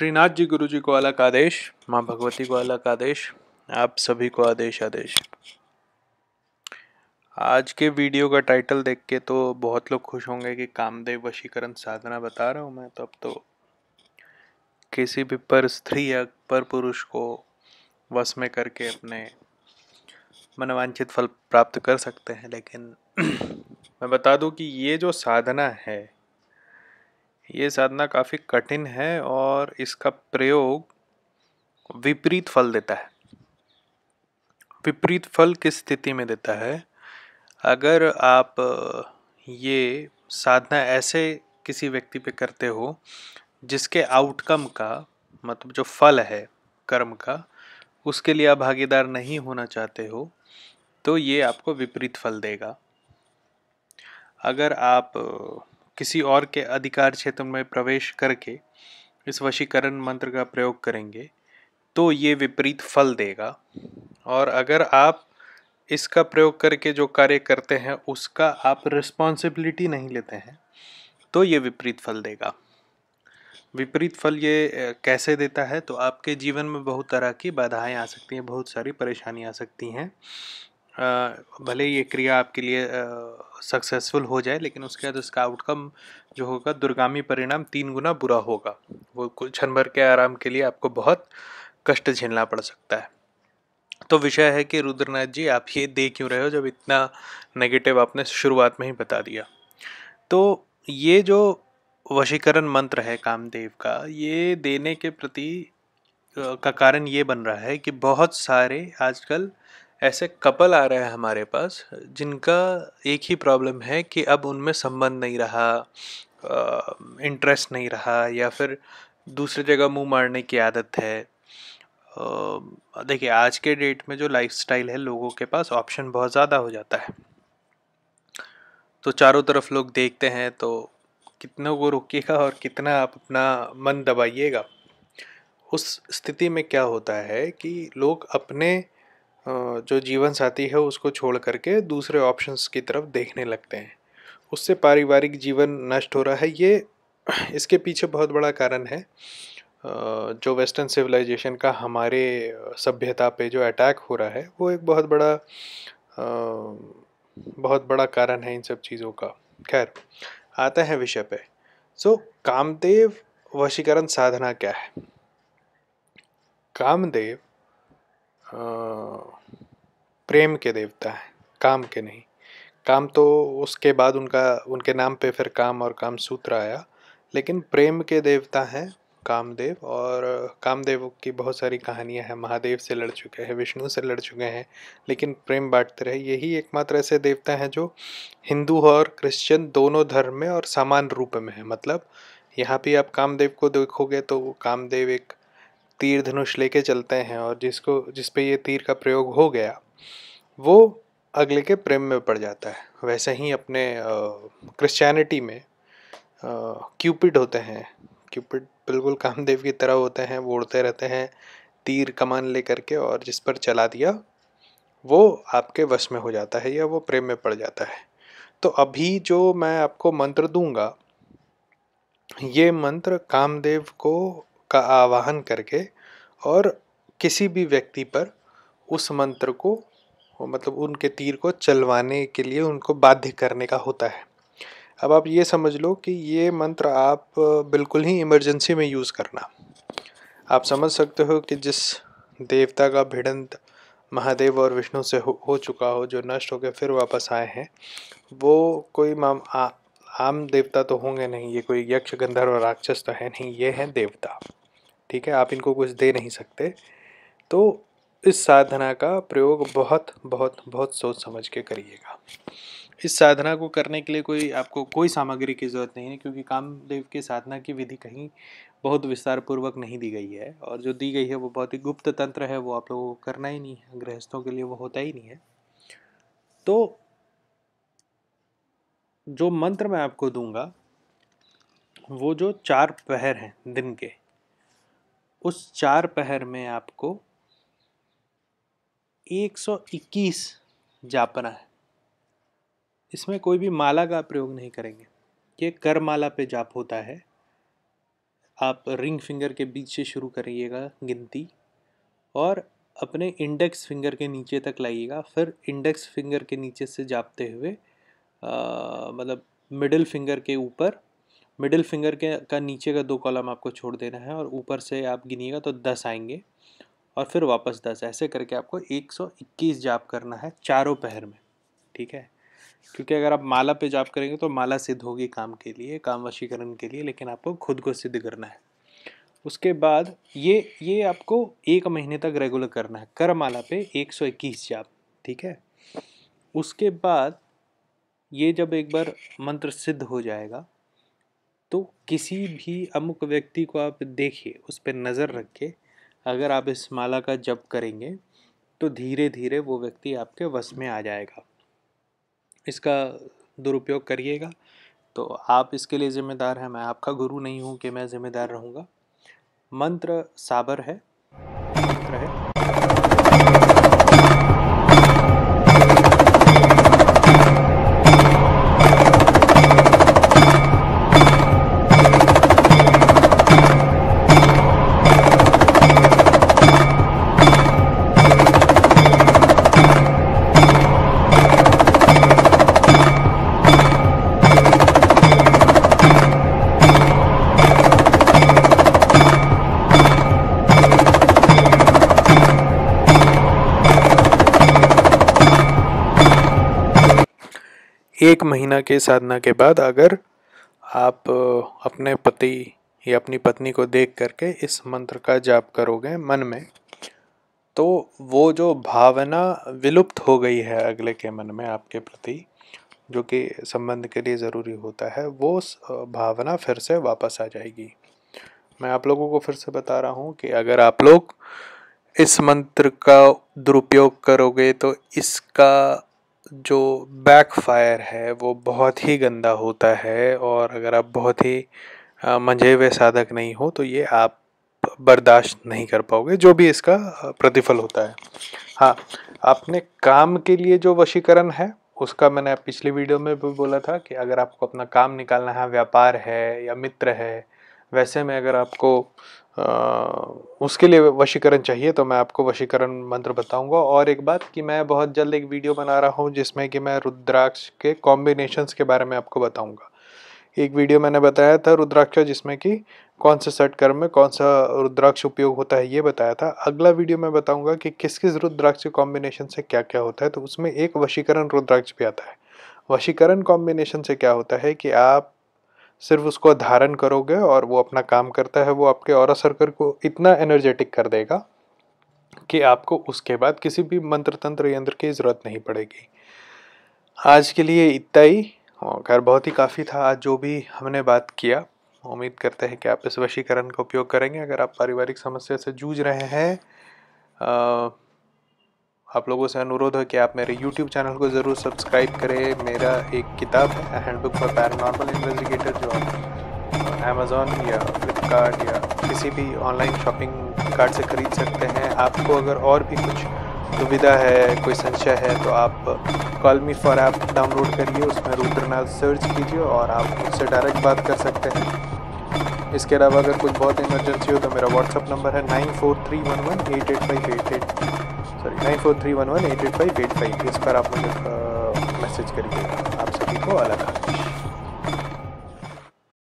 श्रीनाथ जी गुरु जी को अलग आदेश माँ भगवती को अलग आदेश आप सभी को आदेश आदेश आज के वीडियो का टाइटल देख के तो बहुत लोग खुश होंगे कि कामदेव वशीकरण साधना बता रहा हूँ मैं तो अब तो किसी भी पर स्त्री या पर पुरुष को वश में करके अपने मनवांछित फल प्राप्त कर सकते हैं लेकिन मैं बता दूँ कि ये जो साधना है ये साधना काफ़ी कठिन है और इसका प्रयोग विपरीत फल देता है विपरीत फल किस स्थिति में देता है अगर आप ये साधना ऐसे किसी व्यक्ति पे करते हो जिसके आउटकम का मतलब जो फल है कर्म का उसके लिए आप भागीदार नहीं होना चाहते हो तो ये आपको विपरीत फल देगा अगर आप किसी और के अधिकार क्षेत्र में प्रवेश करके इस वशीकरण मंत्र का प्रयोग करेंगे तो ये विपरीत फल देगा और अगर आप इसका प्रयोग करके जो कार्य करते हैं उसका आप रिस्पॉन्सिबिलिटी नहीं लेते हैं तो ये विपरीत फल देगा विपरीत फल ये कैसे देता है तो आपके जीवन में बहुत तरह की बाधाएं आ सकती हैं बहुत सारी परेशानियां आ सकती हैं भले ये क्रिया आपके लिए सक्सेसफुल हो जाए लेकिन उसके बाद उसका आउटकम जो होगा दुर्गामी परिणाम तीन गुना बुरा होगा वो कुछ भर के आराम के लिए आपको बहुत कष्ट झेलना पड़ सकता है तो विषय है कि रुद्रनाथ जी आप ये दे क्यों रहे हो जब इतना नेगेटिव आपने शुरुआत में ही बता दिया तो ये जो वशीकरण मंत्र है कामदेव का ये देने के प्रति का कारण ये बन रहा है कि बहुत सारे आजकल ऐसे कपल आ रहे हैं हमारे पास जिनका एक ही प्रॉब्लम है कि अब उनमें संबंध नहीं रहा इंटरेस्ट नहीं रहा या फिर दूसरी जगह मुंह मारने की आदत है देखिए आज के डेट में जो लाइफस्टाइल है लोगों के पास ऑप्शन बहुत ज़्यादा हो जाता है तो चारों तरफ लोग देखते हैं तो कितने को रुकीगा और कितना आप अपना मन दबाइएगा उस स्थिति में क्या होता है कि लोग अपने जो जीवन साथी है उसको छोड़ करके दूसरे ऑप्शंस की तरफ देखने लगते हैं उससे पारिवारिक जीवन नष्ट हो रहा है ये इसके पीछे बहुत बड़ा कारण है जो वेस्टर्न सिविलाइजेशन का हमारे सभ्यता पे जो अटैक हो रहा है वो एक बहुत बड़ा बहुत बड़ा कारण है इन सब चीज़ों का खैर आते हैं विषय पे सो कामदेव वशीकरण साधना क्या है कामदेव प्रेम के देवता हैं काम के नहीं काम तो उसके बाद उनका उनके नाम पे फिर काम और काम सूत्र आया लेकिन प्रेम के देवता हैं कामदेव और कामदेव की बहुत सारी कहानियां हैं महादेव से लड़ चुके हैं विष्णु से लड़ चुके हैं लेकिन प्रेम बांटते रहे यही एकमात्र ऐसे देवता हैं जो हिंदू और क्रिश्चियन दोनों धर्म में और समान रूप में है मतलब यहाँ भी आप कामदेव को देखोगे तो कामदेव एक तीर धनुष लेके चलते हैं और जिसको जिसपे ये तीर का प्रयोग हो गया वो अगले के प्रेम में पड़ जाता है वैसे ही अपने क्रिश्चियनिटी में क्यूपिड होते हैं क्यूपिड बिल्कुल कामदेव की तरह होते हैं वो उड़ते रहते हैं तीर कमान ले करके और जिस पर चला दिया वो आपके वश में हो जाता है या वो प्रेम में पड़ जाता है तो अभी जो मैं आपको मंत्र दूंगा ये मंत्र कामदेव को का आवाहन करके और किसी भी व्यक्ति पर उस मंत्र को मतलब उनके तीर को चलवाने के लिए उनको बाध्य करने का होता है अब आप ये समझ लो कि ये मंत्र आप बिल्कुल ही इमरजेंसी में यूज़ करना आप समझ सकते हो कि जिस देवता का भिड़ंत महादेव और विष्णु से हो, हो चुका हो जो नष्ट हो फिर वापस आए हैं वो कोई माम आ, आम देवता तो होंगे नहीं ये कोई यक्ष गंधर्व और राक्षस तो है नहीं ये हैं देवता ठीक है आप इनको कुछ दे नहीं सकते तो इस साधना का प्रयोग बहुत बहुत बहुत सोच समझ के करिएगा इस साधना को करने के लिए कोई आपको कोई सामग्री की ज़रूरत नहीं है क्योंकि कामदेव की साधना की विधि कहीं बहुत विस्तारपूर्वक नहीं दी गई है और जो दी गई है वो बहुत ही गुप्त तंत्र है वो आप लोगों को करना ही नहीं है गृहस्थों के लिए वो होता ही नहीं है तो जो मंत्र मैं आपको दूंगा वो जो चार पहर हैं दिन के उस चार पहर में आपको 121 जापना है इसमें कोई भी माला का प्रयोग नहीं करेंगे ये कर माला पे जाप होता है आप रिंग फिंगर के बीच से शुरू करिएगा गिनती और अपने इंडेक्स फिंगर के नीचे तक लाइएगा फिर इंडेक्स फिंगर के नीचे से जापते हुए मतलब मिडिल फिंगर के ऊपर मिडिल फिंगर के का नीचे का दो कॉलम आपको छोड़ देना है और ऊपर से आप गिनिएगा तो दस आएंगे और फिर वापस दस ऐसे करके आपको 121 जाप करना है चारों पहर में ठीक है क्योंकि अगर आप माला पे जाप करेंगे तो माला सिद्ध होगी काम के लिए काम वशीकरण के लिए लेकिन आपको खुद को सिद्ध करना है उसके बाद ये ये आपको एक महीने तक रेगुलर करना है कर माला पे 121 जाप ठीक है उसके बाद ये जब एक बार मंत्र सिद्ध हो जाएगा तो किसी भी अमुक व्यक्ति को आप देखिए उस पर नज़र रख के अगर आप इस माला का जप करेंगे तो धीरे धीरे वो व्यक्ति आपके वश में आ जाएगा इसका दुरुपयोग करिएगा तो आप इसके लिए ज़िम्मेदार हैं मैं आपका गुरु नहीं हूँ कि मैं ज़िम्मेदार रहूँगा मंत्र साबर है एक महीना के साधना के बाद अगर आप अपने पति या अपनी पत्नी को देख करके इस मंत्र का जाप करोगे मन में तो वो जो भावना विलुप्त हो गई है अगले के मन में आपके प्रति जो कि संबंध के लिए ज़रूरी होता है वो भावना फिर से वापस आ जाएगी मैं आप लोगों को फिर से बता रहा हूँ कि अगर आप लोग इस मंत्र का दुरुपयोग करोगे तो इसका जो बैकफायर है वो बहुत ही गंदा होता है और अगर आप बहुत ही मंझे हुए साधक नहीं हो तो ये आप बर्दाश्त नहीं कर पाओगे जो भी इसका प्रतिफल होता है हाँ आपने काम के लिए जो वशीकरण है उसका मैंने पिछली वीडियो में भी बोला था कि अगर आपको अपना काम निकालना है व्यापार है या मित्र है वैसे में अगर आपको आ, उसके लिए वशीकरण चाहिए तो मैं आपको वशीकरण मंत्र बताऊंगा और एक बात कि मैं बहुत जल्द एक वीडियो बना रहा हूँ जिसमें कि मैं रुद्राक्ष के कॉम्बिनेशंस के बारे में आपको बताऊंगा एक वीडियो मैंने बताया था रुद्राक्ष जिसमें कि कौन से सट कर्म में कौन सा रुद्राक्ष उपयोग होता है ये बताया था अगला वीडियो मैं बताऊँगा कि किस किस रुद्राक्ष कॉम्बिनेशन से क्या क्या होता है तो उसमें एक वशीकरण रुद्राक्ष भी आता है वशीकरण कॉम्बिनेशन से क्या होता है कि आप सिर्फ उसको धारण करोगे और वो अपना काम करता है वो आपके और सर्कल को इतना एनर्जेटिक कर देगा कि आपको उसके बाद किसी भी मंत्र तंत्र यंत्र की ज़रूरत नहीं पड़ेगी आज के लिए इतना ही और खैर बहुत ही काफ़ी था आज जो भी हमने बात किया उम्मीद करते हैं कि आप इस वशीकरण का उपयोग करेंगे अगर आप पारिवारिक समस्या से जूझ रहे हैं आप लोगों से अनुरोध है कि आप मेरे YouTube चैनल को ज़रूर सब्सक्राइब करें मेरा एक किताब है हैंडबुक फॉर पैरानॉर्मल इन्वेस्टिगेटर जो आप अमेज़ोन या फ्लिपकार्ट या किसी भी ऑनलाइन शॉपिंग कार्ड से ख़रीद सकते हैं आपको अगर और भी कुछ दुविधा है कोई संशय है तो आप कॉलमी फॉर ऐप डाउनलोड करिए उसमें रुद्रनाथ सर्च कीजिए और आप उससे डायरेक्ट बात कर सकते हैं इसके अलावा अगर कुछ बहुत इमरजेंसी हो तो मेरा व्हाट्सअप नंबर है nine four three one one eight eight five eight eight sorry nine four three one one eight eight five eight five इस पर आप मुझे मैसेज करिएगा आप सभी को अलग